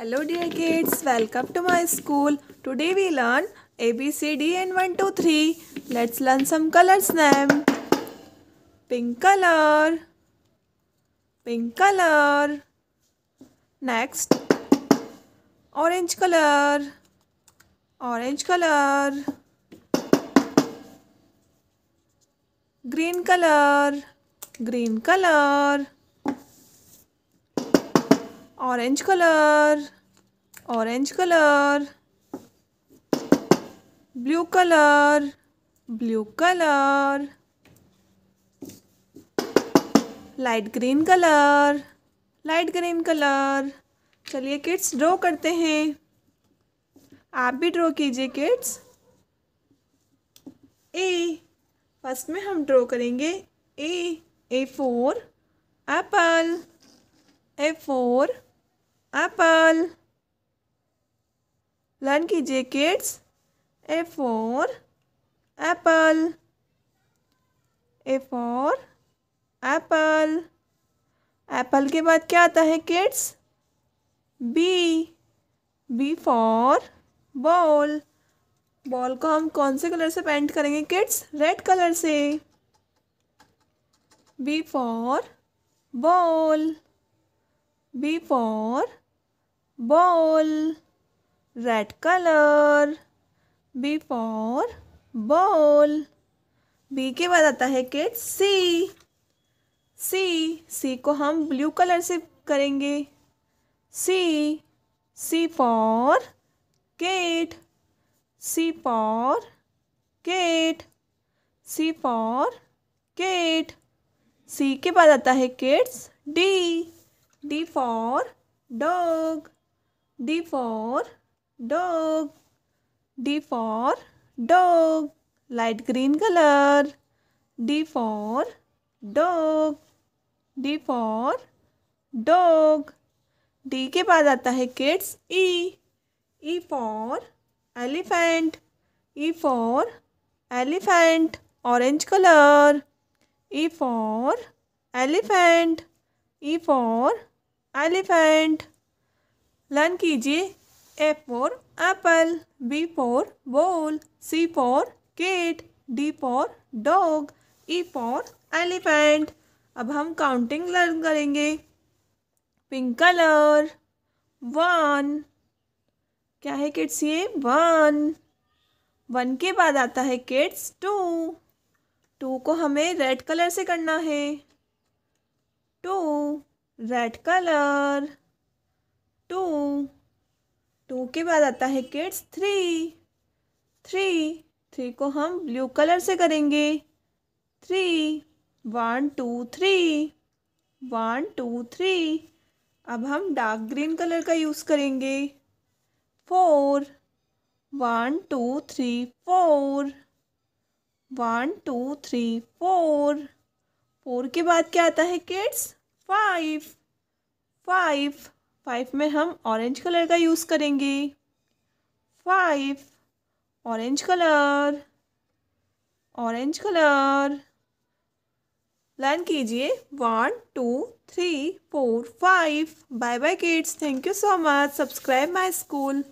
Hello dear kids welcome to my school today we learn A B C D and one two three let's learn some colours name pink colour pink colour next orange colour orange colour green colour green colour orange colour orange colour blue colour blue colour light green colour light green colour चलिए kids draw करते हैं आप भी draw कीजिए kids ए first में हम draw करेंगे A A for apple A for कीजिए kids A for apple A for apple apple के बाद क्या आता है kids B B for ball ball को हम कौन से कलर से पेंट करेंगे किड्स रेड कलर से B for ball B for ball red color b for ball b के बाद आता है किड्स c c c को हम ब्लू कलर से करेंगे c c for cat c for cat c for cat c के बाद आता है kids d d for dog d for dog d for dog light green color d for dog d for dog d ke baad aata hai kids e e for elephant e for elephant orange color e for elephant e for elephant learn कीजिए A for apple, B for ball, C for cat, D for dog, E for elephant. अब हम counting learn करेंगे pink colour one क्या है kids ये one one के बाद आता है किड्स टू टू को हमें रेड कलर से करना है two red colour two two के बाद आता है किड्स थ्री थ्री थ्री को हम ब्लू कलर से करेंगे three one two three one two three अब हम डार्क ग्रीन कलर का यूज़ करेंगे four one two three four one two three four four के बाद क्या आता है किड्स फाइव फाइव फाइव में हम ऑरेंज कलर का यूज़ करेंगे five orange colour orange colour learn कीजिए one two three four five bye bye kids thank you so much subscribe my school